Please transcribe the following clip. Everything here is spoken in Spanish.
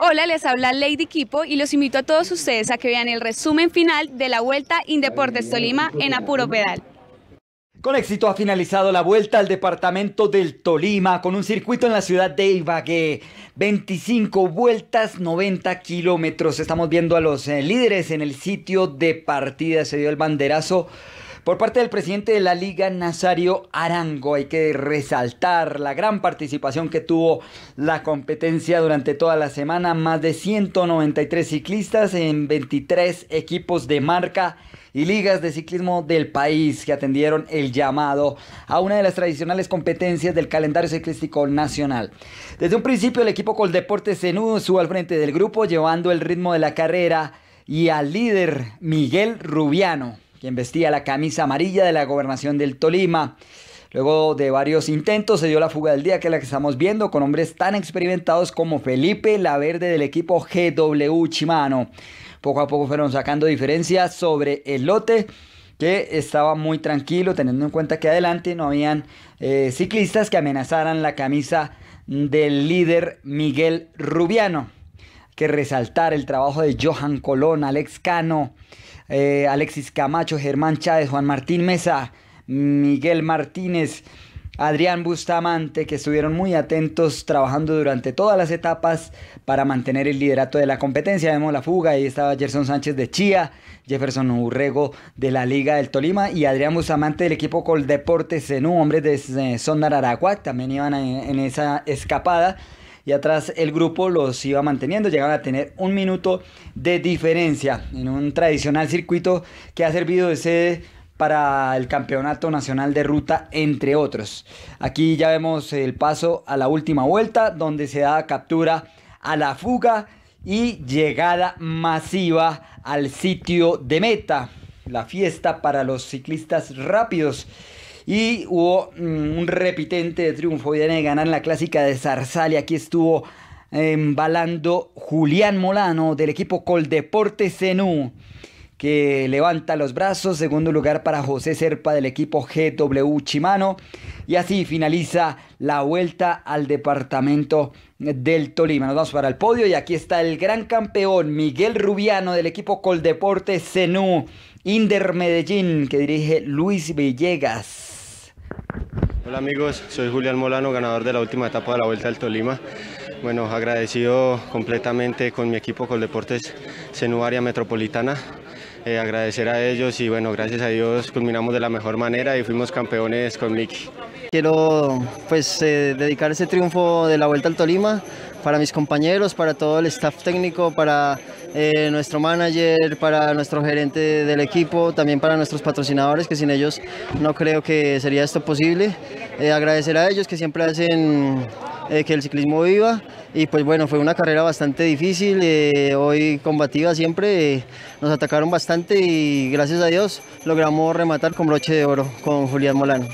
Hola, les habla Lady Kipo y los invito a todos ustedes a que vean el resumen final de la Vuelta Indeportes Tolima en Apuro Pedal. Con éxito ha finalizado la vuelta al departamento del Tolima con un circuito en la ciudad de Ibagué. 25 vueltas, 90 kilómetros. Estamos viendo a los eh, líderes en el sitio de partida. Se dio el banderazo por parte del presidente de la Liga, Nazario Arango, hay que resaltar la gran participación que tuvo la competencia durante toda la semana. Más de 193 ciclistas en 23 equipos de marca y ligas de ciclismo del país que atendieron el llamado a una de las tradicionales competencias del calendario ciclístico nacional. Desde un principio el equipo Coldeportes Zenú subo al frente del grupo llevando el ritmo de la carrera y al líder Miguel Rubiano quien vestía la camisa amarilla de la gobernación del Tolima. Luego de varios intentos se dio la fuga del día, que es la que estamos viendo, con hombres tan experimentados como Felipe Laverde del equipo GW Chimano. Poco a poco fueron sacando diferencias sobre el lote que estaba muy tranquilo, teniendo en cuenta que adelante no habían eh, ciclistas que amenazaran la camisa del líder Miguel Rubiano que resaltar el trabajo de Johan Colón, Alex Cano, eh, Alexis Camacho, Germán Chávez, Juan Martín Mesa, Miguel Martínez, Adrián Bustamante, que estuvieron muy atentos trabajando durante todas las etapas para mantener el liderato de la competencia. Vemos la fuga, ahí estaba Gerson Sánchez de Chía, Jefferson Urrego de la Liga del Tolima y Adrián Bustamante del equipo Coldeportes Zenú, hombres de eh, Sondar Aragua, también iban en esa escapada y atrás el grupo los iba manteniendo, llegaban a tener un minuto de diferencia en un tradicional circuito que ha servido de sede para el Campeonato Nacional de Ruta, entre otros. Aquí ya vemos el paso a la última vuelta, donde se da captura a la fuga y llegada masiva al sitio de meta. La fiesta para los ciclistas rápidos y hubo mm, un repitente de triunfo. Viene de ganar la clásica de Zarzal y aquí estuvo embalando Julián Molano del equipo Coldeporte Zenú que levanta los brazos, segundo lugar para José Serpa del equipo GW Chimano y así finaliza la vuelta al departamento del Tolima. Nos vamos para el podio y aquí está el gran campeón Miguel Rubiano del equipo Coldeporte Zenú, Inder Medellín que dirige Luis Villegas. Hola amigos, soy Julián Molano, ganador de la última etapa de la Vuelta al Tolima. Bueno, agradecido completamente con mi equipo Coldeportes Deportes Senuaria Metropolitana. Eh, agradecer a ellos y bueno, gracias a Dios culminamos de la mejor manera y fuimos campeones con Mickey. Quiero pues eh, dedicar ese triunfo de la Vuelta al Tolima para mis compañeros, para todo el staff técnico, para eh, nuestro manager, para nuestro gerente del equipo, también para nuestros patrocinadores, que sin ellos no creo que sería esto posible. Eh, agradecer a ellos que siempre hacen que el ciclismo viva y pues bueno, fue una carrera bastante difícil, hoy combativa siempre, nos atacaron bastante y gracias a Dios logramos rematar con broche de oro con Julián Molano.